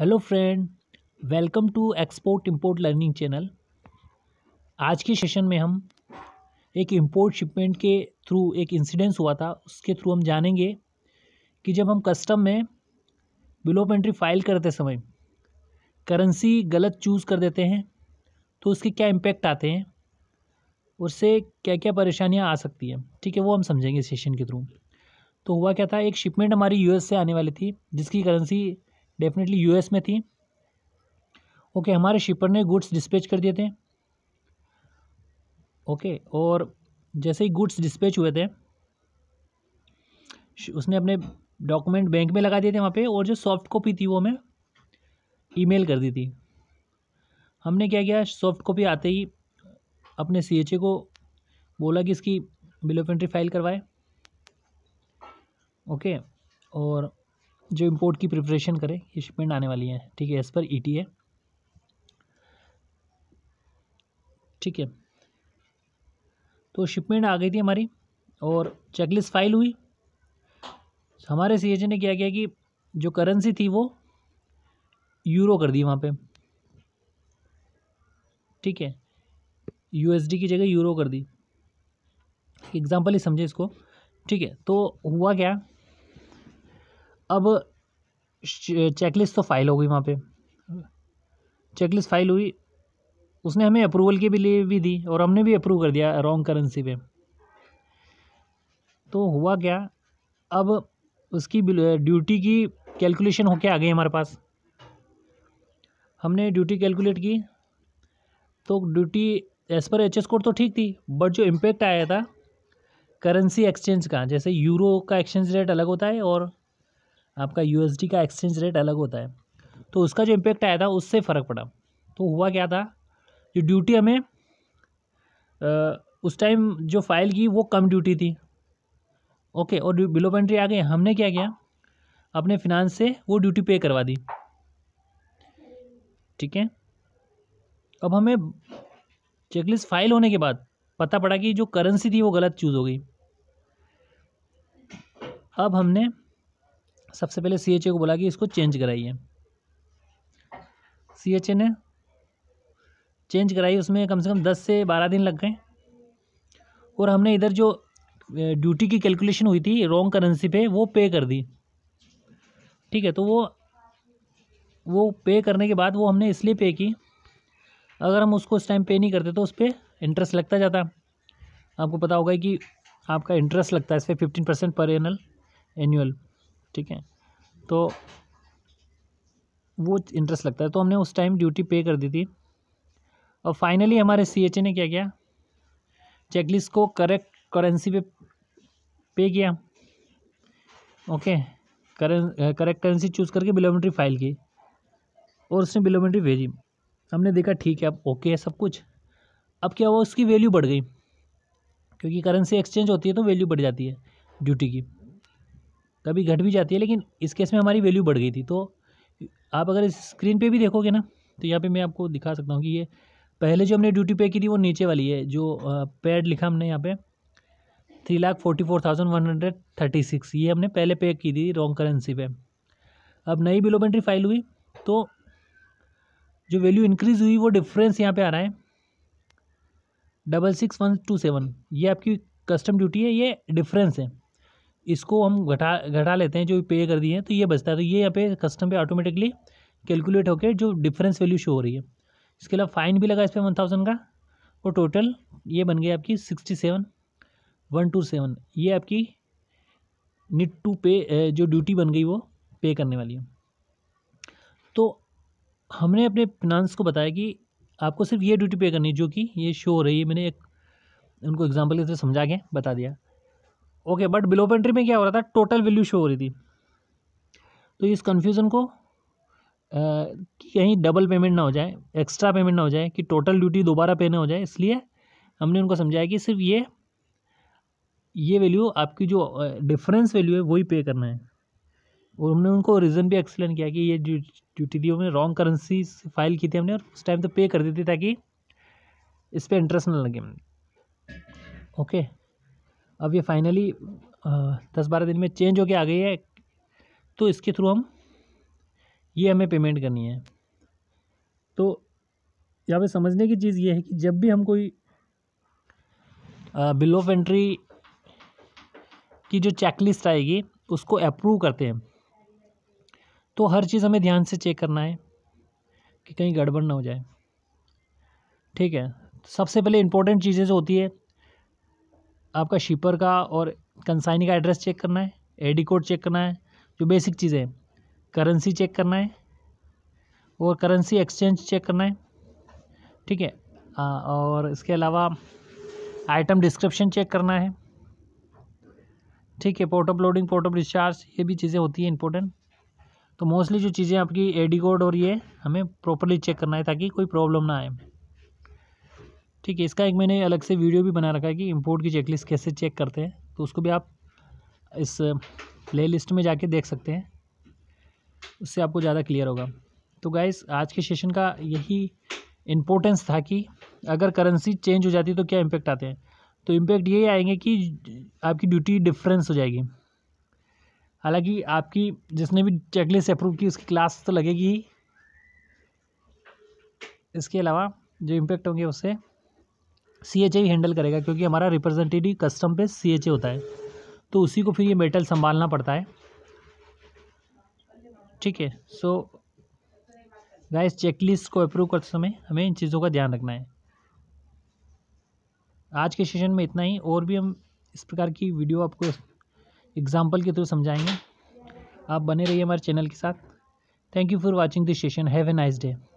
hello friend welcome to export import learning channel आज के session में हम एक इंपोर्ट शिपमेंट के थ्रू एक इंसिडेंस हुआ था उसके थ्रू हम जानेंगे कि जब हम कस्टम में बिल ऑफ एंट्री फाइल करते समय करेंसी गलत चूज़ कर देते हैं तो उसके क्या इम्पेक्ट आते हैं उससे क्या क्या परेशानियां आ सकती हैं ठीक है वो हम समझेंगे सेशन के थ्रू तो हुआ क्या था एक शिपमेंट हमारी यूएस से आने वाली थी जिसकी करेंसी डेफिनेटली यूएस में थी ओके okay, हमारे शिपर ने गुड्स डिस्पैच कर दिए थे ओके okay, और जैसे ही गुड्स डिस्पैच हुए थे उसने अपने डॉक्यूमेंट बैंक में लगा दिए थे वहाँ पे और जो सॉफ्ट कॉपी थी वो हमें ईमेल कर दी थी हमने क्या किया सॉफ्ट कॉपी आते ही अपने सी एच ए को बोला कि इसकी बिल ऑफ एंट्री फाइल करवाए ओके और जो इम्पोर्ट की प्रिपरेशन करें ये शिपमेंट आने वाली है ठीक है एज़ पर ई टी है ठीक है तो शिपमेंट आ गई थी हमारी और चेकलिस्ट फाइल हुई हमारे सी ने क्या किया कि जो करेंसी थी वो यूरो कर दी वहाँ पे ठीक है यूएसडी की जगह यूरो कर दी एग्ज़ाम्पल ही समझे इसको ठीक है तो हुआ क्या अब चेकलिस्ट तो फाइल हो गई वहाँ पे चेकलिस्ट फाइल हुई उसने हमें अप्रूवल के भी लिए भी दी और हमने भी अप्रूव कर दिया रॉन्ग करेंसी पे तो हुआ क्या अब उसकी ड्यूटी की कैलकुलेशन होके आ गई हमारे पास हमने ड्यूटी कैलकुलेट की तो duty as per H S code तो ठीक थी बट जो इम्पेक्ट आया था करेंसी एक्सचेंज का जैसे यूरो का एक्सचेंज रेट अलग होता है और आपका यू का एक्सचेंज रेट अलग होता है तो उसका जो इम्पेक्ट आया था उससे फ़र्क पड़ा तो हुआ क्या था जो ड्यूटी हमें उस टाइम जो फाइल की वो कम ड्यूटी थी ओके और बिलो पेंट्री आ गए हमने क्या किया अपने फिनांस से वो ड्यूटी पे करवा दी ठीक है अब हमें चेकलिस्ट फाइल होने के बाद पता पड़ा कि जो करेंसी थी वो गलत चूज़ हो गई अब हमने सबसे पहले सी एच ए को बोला कि इसको चेंज कराइए सी एच ए ने चेंज कराई उसमें कम से कम दस से बारह दिन लग गए और हमने इधर जो ड्यूटी की कैलकुलेशन हुई थी रॉन्ग करेंसी पे वो पे कर दी ठीक है तो वो वो पे करने के बाद वो हमने इसलिए पे की अगर हम उसको उस टाइम पे नहीं करते तो उस पर इंटरेस्ट लगता जाता आपको पता होगा कि आपका इंटरेस्ट लगता है इस पर फिफ्टीन परसेंट पर एनल एनुअल ठीक है तो वो इंटरेस्ट लगता है तो हमने उस टाइम ड्यूटी पे कर दी थी और फाइनली हमारे सी ने क्या किया चेकलिस्ट को करेक्ट करेंसी पे पे किया ओके करें करेक्ट करेंसी चूज़ करके बिलोमेट्री फाइल की और उसने बिलोमेट्री भेजी हमने देखा ठीक है अब ओके है सब कुछ अब क्या हुआ उसकी वैल्यू बढ़ गई क्योंकि करेंसी एक्सचेंज होती है तो वैल्यू बढ़ जाती है ड्यूटी की कभी घट भी जाती है लेकिन इस केस में हमारी वैल्यू बढ़ गई थी तो आप अगर इस स्क्रीन पे भी देखोगे ना तो यहाँ पे मैं आपको दिखा सकता हूँ कि ये पहले जो हमने ड्यूटी पे की थी वो नीचे वाली है जो पेड लिखा हमने यहाँ पे three lakh forty four thousand one hundred thirty six ये हमने पहले पे की थी रॉन्ग करेंसी पे अब नई बिलो एंट्री फाइल हुई तो जो वैल्यू इंक्रीज़ हुई वो डिफरेंस यहाँ पर आ रहा है double six one two seven ये आपकी कस्टम ड्यूटी है ये डिफरेंस है इसको हम घटा घटा लेते हैं जो पे कर दिए हैं तो ये बचता है तो ये यहाँ पे कस्टम पे ऑटोमेटिकली कैलकुलेट होकर जो डिफरेंस वैल्यू शो हो रही है इसके अलावा फ़ाइन भी लगा इस पर वन थाउजेंड का और टोटल ये बन गया आपकी sixty seven one two seven ये आपकी नीट टू पे जो ड्यूटी बन गई वो पे करने वाली है तो हमने अपने फिनांस को बताया कि आपको सिर्फ ये ड्यूटी पे करनी है जो कि ये शो हो रही है मैंने एक उनको एग्जाम्पल के समझा के बता दिया ओके बट बिलो पेंट्री में क्या हो रहा था टोटल वैल्यू शो हो रही थी तो इस कन्फ्यूज़न को कहीं डबल पेमेंट ना हो जाए एक्स्ट्रा पेमेंट ना हो जाए कि टोटल ड्यूटी दोबारा पे ना हो जाए इसलिए हमने उनको समझाया कि सिर्फ ये ये वैल्यू आपकी जो डिफरेंस वैल्यू है वही पे करना है और हमने उनको रीज़न भी एक्सप्लेन किया कि ये ड्यूटी थी हमने रॉन्ग करेंसी फाइल की थी हमने और उस टाइम तो पे कर दी थी ताकि इस पर इंटरेस्ट ना लगे ओके अब ये फाइनली दस बारह दिन में चेंज होके आ गई है तो इसके थ्रू हम ये हमें पेमेंट करनी है तो यहाँ पे समझने की चीज़ ये है कि जब भी हम कोई बिल ऑफ एंट्री की जो चेकलिस्ट आएगी उसको अप्रूव करते हैं तो हर चीज़ हमें ध्यान से चेक करना है कि कहीं गड़बड़ ना हो जाए ठीक है सबसे पहले इंपॉर्टेंट चीज़ें जो होती है आपका शिपर का और कंसाइनी का एड्रेस चेक करना है एडी कोड चेक करना है जो बेसिक चीज़ें हैं करेंसी चेक करना है और करेंसी एक्सचेंज चेक करना है ठीक है हाँ, और इसके अलावा आइटम डिस्क्रिप्शन चेक करना है ठीक है port of loading port of discharge ये भी चीज़ें होती हैं इंपॉर्टेंट तो मोस्टली जो चीज़ें आपकी एडी कोड और ये हमें प्रॉपरली चेक करना है ताकि कोई प्रॉब्लम ना आए ठीक है इसका एक मैंने अलग से वीडियो भी बना रखा है कि इम्पोर्ट की चेकलिस्ट कैसे चेक करते हैं तो उसको भी आप इस प्ले uh, लिस्ट में जाके देख सकते हैं उससे आपको ज़्यादा क्लियर होगा तो गाइस आज के सेशन का यही इम्पोर्टेंस था कि अगर करेंसी चेंज हो जाती तो क्या इम्पेक्ट आते हैं तो इम्पेक्ट ये आएंगे कि आपकी ड्यूटी डिफरेंस हो जाएगी हालांकि आपकी जिसने भी चेकलिस्ट अप्रूव की उसकी क्लास तो लगेगी ही इसके अलावा जो इम्पैक्ट होंगे उससे सी एच ही हैंडल करेगा क्योंकि हमारा रिप्रेजेंटेटिव कस्टम पे सी एच होता है तो उसी को फिर ये मेटल संभालना पड़ता है ठीक है सो गाइस चेकलिस्ट को अप्रूव करते समय हमें इन चीज़ों का ध्यान रखना है आज के सेशन में इतना ही और भी हम इस प्रकार की वीडियो आपको एग्जाम्पल के थ्रू समझाएंगे आप बने रहिए हमारे चैनल के साथ thank you for watching this session have a nice day